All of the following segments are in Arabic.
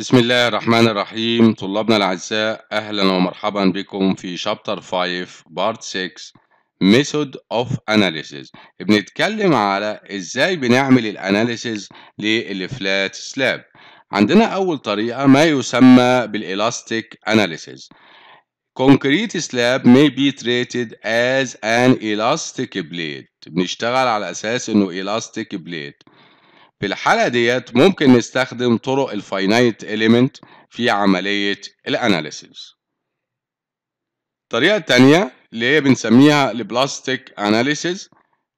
بسم الله الرحمن الرحيم طلابنا الأعزاء أهلا ومرحبا بكم في شابتر 5 بارت 6 ميثود اوف اناليسيز بنتكلم على ازاي بنعمل الاناليسيز للفلات سلاب عندنا اول طريقه ما يسمى بالالاستيك اناليسيز كونكريت سلاب may be treated as an elastic blade بنشتغل على اساس انه إلاستيك blade في الحالة ديت ممكن نستخدم طرق الفاينايت إليمنت في عملية الأناليسيز الطريقة التانية اللي هي بنسميها البلاستيك أناليسيز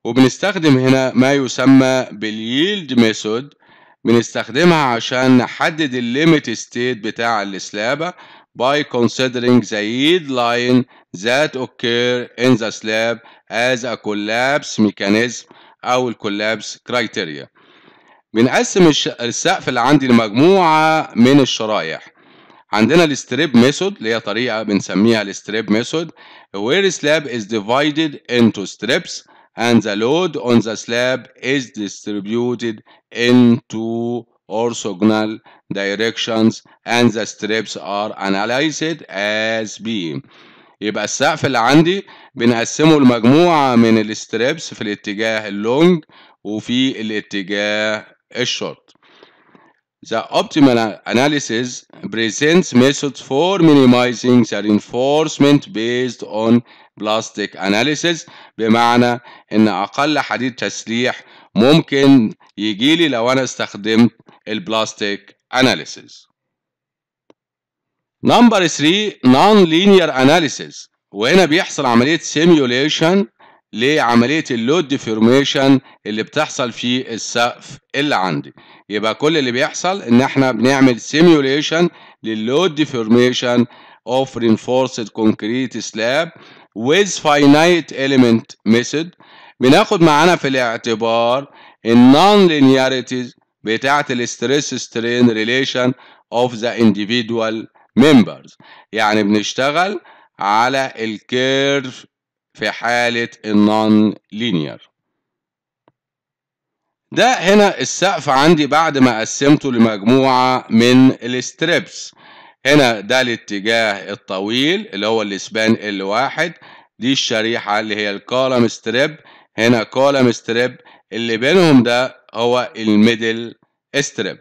وبنستخدم هنا ما يسمى باليلد ميثود بنستخدمها عشان نحدد الليميت ستيت بتاع السلابة by considering the yield line that occur in the slab as a collapse mechanism أو الكولابس كرايتيريا بنقسم السقف اللي عندي لمجموعة من الشرائح عندنا الستريب ميثود اللي هي طريقة بنسميها الستريب ميثود where slab is divided into strips and the load on the slab is distributed into orthogonal directions and the strips are analyzed as beam يبقى السقف اللي عندي بنقسمه لمجموعة من الستريبس في الاتجاه اللونج وفي الاتجاه الشرط The optimal analysis presents methods for minimizing the reinforcement based on plastic analysis بمعنى ان اقل حديد تسليح ممكن يجي لي لو انا استخدمت البلاستيك analysis Number 3 non linear analysis وهنا بيحصل عملية simulation لعملية اللود ديفورميشن اللي بتحصل في السقف اللي عندي يبقى كل اللي بيحصل ان احنا بنعمل سيميوليشن لللود ديفورميشن of reinforced concrete slab with finite element method بناخد معانا في الاعتبار النون linearities بتاعة الاستريس سترين ريليشن of the individual members يعني بنشتغل على الكيرف في حالة النون لينير ده هنا السقف عندي بعد ما قسمته لمجموعة من الستريبس هنا ده الاتجاه الطويل اللي هو الاسبان ال واحد دي الشريحة اللي هي الكولم ستريب هنا كولم ستريب اللي بينهم ده هو الميدل ستريب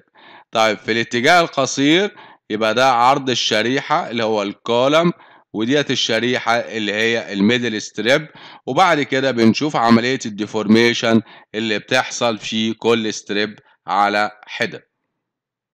طيب في الاتجاه القصير يبقى ده عرض الشريحة اللي هو الكولم وديت الشريحة اللي هي الميدل ستريب وبعد كده بنشوف عملية الديفورميشن اللي بتحصل في كل ستريب على حدة